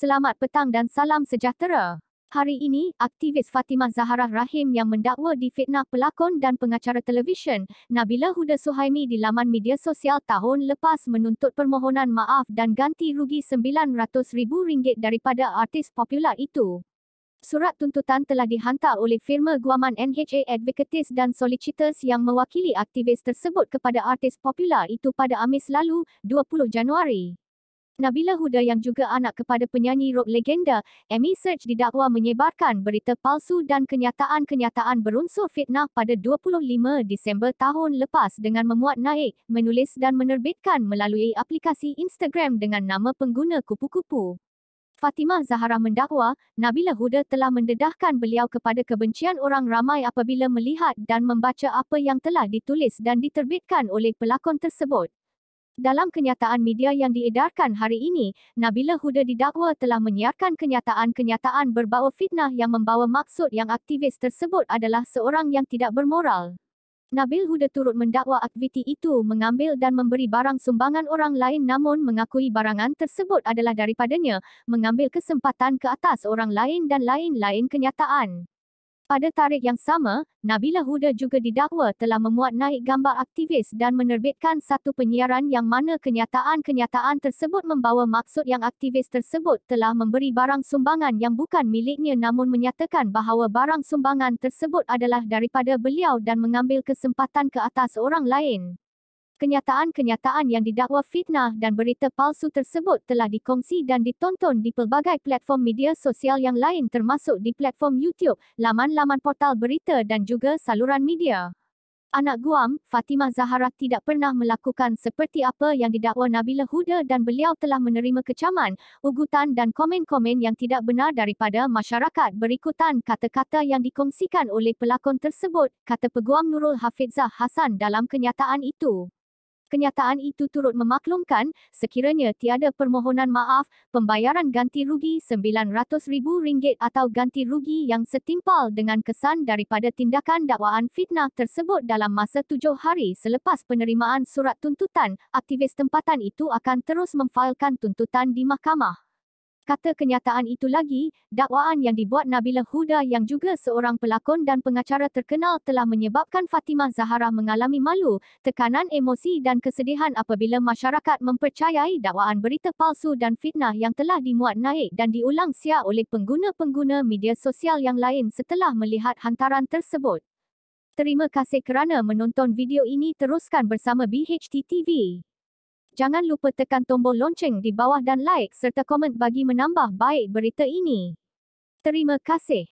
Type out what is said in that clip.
selamat petang dan salam sejahtera. Hari ini, aktivis Fatimah Zahra Rahim yang mendakwa difitnah pelakon dan pengacara televisyen Nabila Huda Suhaimi di laman media sosial tahun lepas menuntut permohonan maaf dan ganti rugi RM900,000 daripada artis popular itu. Surat tuntutan telah dihantar oleh firma guaman NHA Advocates dan Solicitors yang mewakili aktivis tersebut kepada artis popular itu pada Amis lalu, 20 Januari. Nabila Huda yang juga anak kepada penyanyi rock legenda, Amy Search didakwa menyebarkan berita palsu dan kenyataan-kenyataan berunsur fitnah pada 25 Disember tahun lepas dengan memuat naik, menulis dan menerbitkan melalui aplikasi Instagram dengan nama pengguna kupu-kupu. Fatimah Zahara mendakwa, Nabila Huda telah mendedahkan beliau kepada kebencian orang ramai apabila melihat dan membaca apa yang telah ditulis dan diterbitkan oleh pelakon tersebut. Dalam kenyataan media yang diedarkan hari ini, Nabila Huda didakwa telah menyiarkan kenyataan-kenyataan berbau fitnah yang membawa maksud yang aktivis tersebut adalah seorang yang tidak bermoral. Nabil Huda turut mendakwa aktiviti itu mengambil dan memberi barang sumbangan orang lain namun mengakui barangan tersebut adalah daripadanya, mengambil kesempatan ke atas orang lain dan lain-lain kenyataan. Pada tarikh yang sama, Nabila Huda juga didakwa telah memuat naik gambar aktivis dan menerbitkan satu penyiaran yang mana kenyataan-kenyataan tersebut membawa maksud yang aktivis tersebut telah memberi barang sumbangan yang bukan miliknya namun menyatakan bahawa barang sumbangan tersebut adalah daripada beliau dan mengambil kesempatan ke atas orang lain kenyataan-kenyataan yang didakwa fitnah dan berita palsu tersebut telah dikongsi dan ditonton di pelbagai platform media sosial yang lain termasuk di platform YouTube, laman-laman portal berita dan juga saluran media. Anak Guam, Fatimah Zahara tidak pernah melakukan seperti apa yang didakwa Nabila Huda dan beliau telah menerima kecaman, ugutan dan komen-komen yang tidak benar daripada masyarakat berikutan kata-kata yang dikongsikan oleh pelakon tersebut, kata Peguam Nurul Hafizah Hasan dalam kenyataan itu. Kenyataan itu turut memaklumkan, sekiranya tiada permohonan maaf, pembayaran ganti rugi RM900,000 atau ganti rugi yang setimpal dengan kesan daripada tindakan dakwaan fitnah tersebut dalam masa tujuh hari selepas penerimaan surat tuntutan, aktivis tempatan itu akan terus memfailkan tuntutan di mahkamah kata kenyataan itu lagi, dakwaan yang dibuat Nabila Huda yang juga seorang pelakon dan pengacara terkenal telah menyebabkan Fatimah Zahara mengalami malu, tekanan emosi dan kesedihan apabila masyarakat mempercayai dakwaan berita palsu dan fitnah yang telah dimuat naik dan diulang sia oleh pengguna-pengguna media sosial yang lain setelah melihat hantaran tersebut. Terima kasih kerana menonton video ini teruskan bersama BHTTV jangan lupa tekan tombol lonceng di bawah dan like serta komen bagi menambah baik berita ini. Terima kasih.